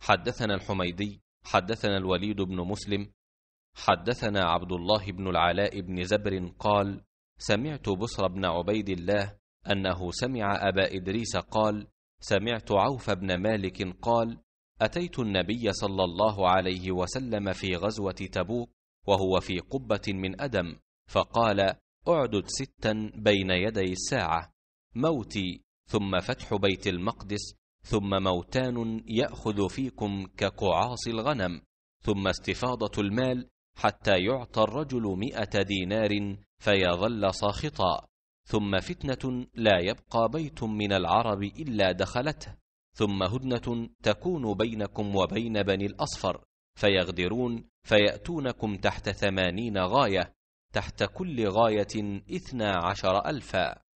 حدثنا الحميدي حدثنا الوليد بن مسلم حدثنا عبد الله بن العلاء بن زبر قال سمعت بصر بن عبيد الله أنه سمع أبا إدريس قال سمعت عوف بن مالك قال أتيت النبي صلى الله عليه وسلم في غزوة تبوك وهو في قبة من أدم فقال أعدد ستا بين يدي الساعة موتي ثم فتح بيت المقدس ثم موتان ياخذ فيكم كقعاص الغنم ثم استفاضه المال حتى يعطى الرجل مائه دينار فيظل ساخطا ثم فتنه لا يبقى بيت من العرب الا دخلته ثم هدنه تكون بينكم وبين بني الاصفر فيغدرون فياتونكم تحت ثمانين غايه تحت كل غايه اثنا عشر الفا